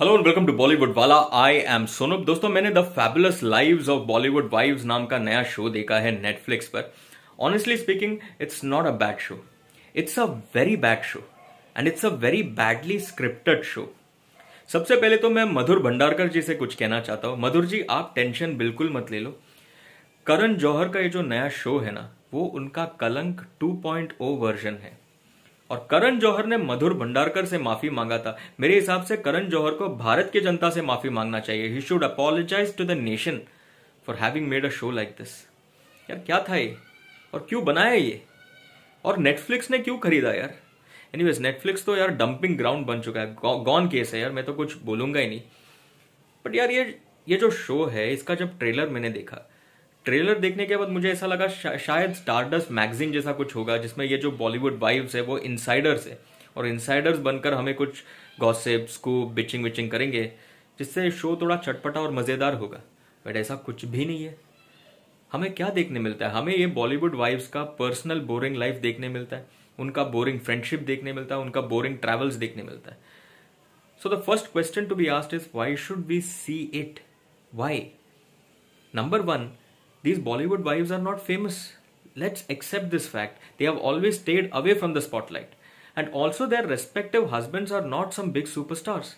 Hello and welcome to Bollywood वाला I am Sonam दोस्तों मैंने the fabulous lives of Bollywood wives नाम का नया शो देखा है नेटफ्लिक्स पर honestly speaking it's not a bad show it's a very bad show and it's a very badly scripted show सबसे पहले तो मैं मधुर भंडारकर जी से कुछ कहना चाहता हूँ मधुर जी आप टेंशन बिल्कुल मत ले लो करण जौहर का ये जो नया शो है ना वो उनका कलंक 2.0 वर्जन है और करण जौहर ने मधुर भंडारकर से माफी मांगा था मेरे हिसाब से करण जौहर को भारत की जनता से माफी मांगना चाहिए he should apologise to the nation for having made a show like this यार क्या था ये और क्यों बनाया ये और नेटफ्लिक्स ने क्यों खरीदा यार एनी वेज नेटफ्लिक्स तो यार डंपिंग ग्राउंड बन चुका है गॉन केस है यार मैं तो कुछ बोलूंगा ही नहीं बट यार ये ये जो शो है इसका जब ट्रेलर मैंने देखा ट्रेलर देखने के बाद मुझे ऐसा लगा शा, शायद स्टारडस्ट मैगजीन जैसा कुछ होगा जिसमें ये जो बॉलीवुड वाइव्स है वो इनसाइडर्स है और इनसाइडर्स बनकर हमें कुछ गॉसिप को बिचिंग विचिंग करेंगे जिससे शो थोड़ा चटपटा और मज़ेदार होगा बट ऐसा कुछ भी नहीं है हमें क्या देखने मिलता है हमें ये बॉलीवुड वाइव्स का पर्सनल बोरिंग लाइफ देखने मिलता है उनका बोरिंग फ्रेंडशिप देखने मिलता है उनका बोरिंग ट्रैवल्स देखने मिलता है so the first question to be asked is why should we see it why number one These Bollywood wives are not famous. Let's accept this fact. They have always stayed away from the spotlight. And also, their respective husbands are not some big superstars.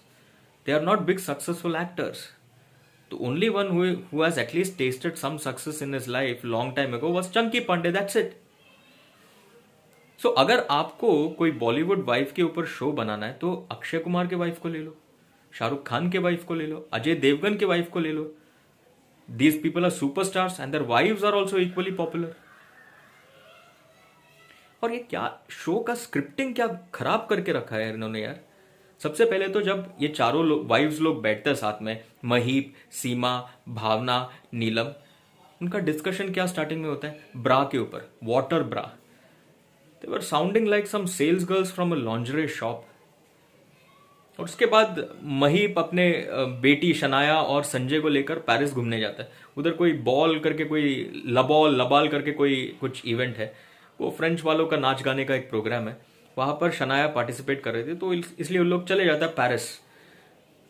They are not big successful actors. The only one who, who has at least tasted some success in his life long time ago was Chunky Pandey. That's it. So so, अगर आपको कोई Bollywood wife के ऊपर show बनाना है तो अक्षय कुमार के wife को ले लो शाहरुख खान के वाइफ को ले लो अजय देवगन के वाइफ को ले लो these people are superstars and their wives are also equally popular और ये क्या शो का स्क्रिप्टिंग क्या खराब करके रखा है इन्होंने यार सबसे पहले तो जब ये चारों लो, वाइफ्स लोग बैठते हैं साथ में महीप सीमा भावना नीलम उनका डिस्कशन क्या स्टार्टिंग में होता है ब्रा के ऊपर water bra they were sounding like some sales girls from a lingerie shop और उसके बाद महीप अपने बेटी शनाया और संजय को लेकर पेरिस घूमने जाता है उधर कोई बॉल करके कोई लबॉल लबाल करके कोई कुछ इवेंट है वो फ्रेंच वालों का नाच गाने का एक प्रोग्राम है वहाँ पर शनाया पार्टिसिपेट कर रहे थे तो इसलिए उन लोग चले जाते हैं पेरिस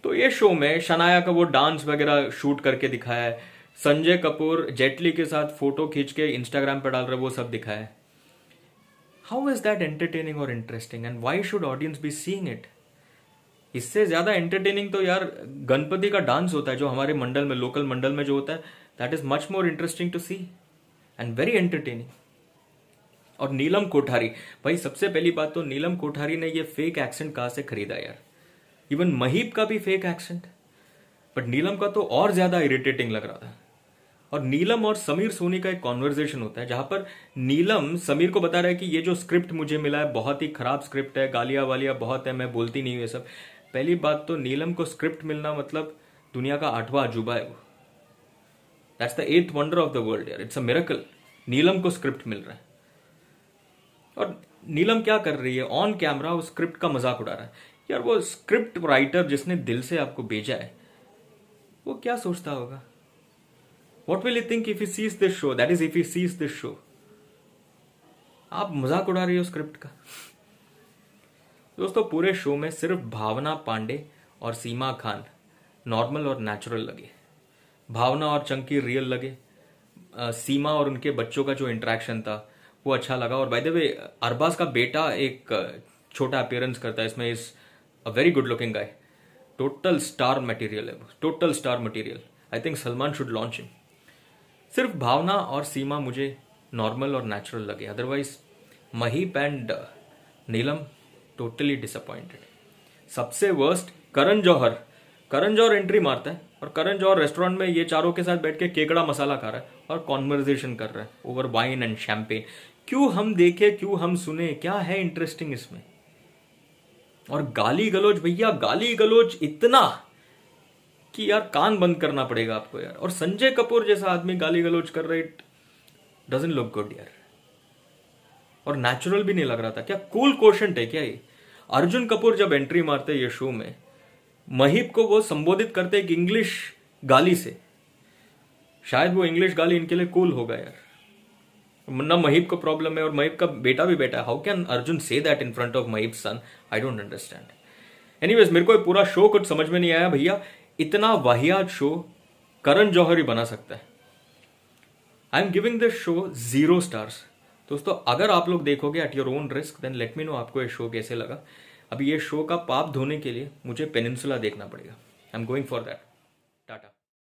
तो ये शो में शनाया का वो डांस वगैरह शूट करके दिखाया है संजय कपूर जेटली के साथ फोटो खींच के इंस्टाग्राम पर डाल रहे वो सब दिखाया है हाउ इज दैट एंटरटेनिंग और interesting and why should audience be seeing it इससे ज्यादा एंटरटेनिंग तो यार गणपति का डांस होता है जो हमारे मंडल में लोकल मंडल में जो होता है that is much more interesting to see and very entertaining और नीलम कोठारी भाई सबसे पहली बात तो नीलम कोठारी ने ये फेक एक्सेंट कहा से खरीदा यार इवन महीप का भी फेक एक्सेंट बट नीलम का तो और ज्यादा इरिटेटिंग लग रहा था और नीलम और समीर सोनी का एक कॉन्वर्जेशन होता है जहां पर नीलम समीर को बता रहा है कि ये जो स्क्रिप्ट मुझे मिला है बहुत ही खराब स्क्रिप्ट है गालिया वालिया बहुत है मैं बोलती नहीं हूँ ये सब पहली बात तो नीलम को स्क्रिप्ट मिलना मतलब दुनिया का आठवां अजूबा है वो that's the eighth wonder of the world यार इट्स अ मिरेकल नीलम को स्क्रिप्ट मिल रहा है और नीलम क्या कर रही है ऑन कैमरा वो स्क्रिप्ट का मजाक उड़ा रहा है यार वो स्क्रिप्ट राइटर जिसने दिल से आपको भेजा है वो क्या सोचता होगा what will you think if you sees this show that is if you sees this show आप मजाक उड़ा रही हो स्क्रिप्ट का दोस्तों पूरे शो में सिर्फ भावना पांडे और सीमा खान नॉर्मल और नेचुरल लगे भावना और चंकी रियल लगे आ, सीमा और उनके बच्चों का जो इंट्रैक्शन था वो अच्छा लगा और बाय द वे अरबाज का बेटा एक छोटा अपियरेंस करता है इसमें इस a very good looking guy total star material है total star material I think Salman should launch him सिर्फ भावना और सीमा मुझे नॉर्मल और नेचुरल लगे otherwise Maheep and Neelam totally disappointed सबसे वर्स्ट करण जौहर करण जौहर एंट्री मारता है और करण जौहर रेस्टोरेंट में ये चारों के साथ बैठ के केकड़ा मसाला खा रहा है और कॉन्वर्जेशन कर रहा है ओवर वाइन एंड शैम्पेन क्यों हम देखे क्यों हम सुने क्या है इंटरेस्टिंग इसमें और गाली गलोच भैया गाली गलोच इतना कि यार कान बंद करना पड़ेगा आपको यार और संजय कपूर जैसा आदमी गाली गलोच कर रहे इट डजेंट लुक गुड यार और नेचुरल भी नहीं लग रहा था क्या कूल क्वेश्चन है क्या ये अर्जुन कपूर जब एंट्री मारते ये शो में महिप को वो संबोधित करते एक इंग्लिश गाली से शायद वो इंग्लिश गाली इनके लिए कूल होगा यार ना महिप का प्रॉब्लम है और महिप का बेटा भी बेटा है how can Arjun say that in front of Maheep son I don't understand anyways मेरे को पूरा शो कुछ समझ में नहीं आया भैया इतना वाहियात शो करण जौहर ही बना सकता है I am giving this show zero stars दोस्तों अगर आप लोग देखोगे at your own risk then let me know आपको ये शो कैसे लगा अभी ये शो का पाप धोने के लिए मुझे पेनिनसुला देखना पड़ेगा I am going for that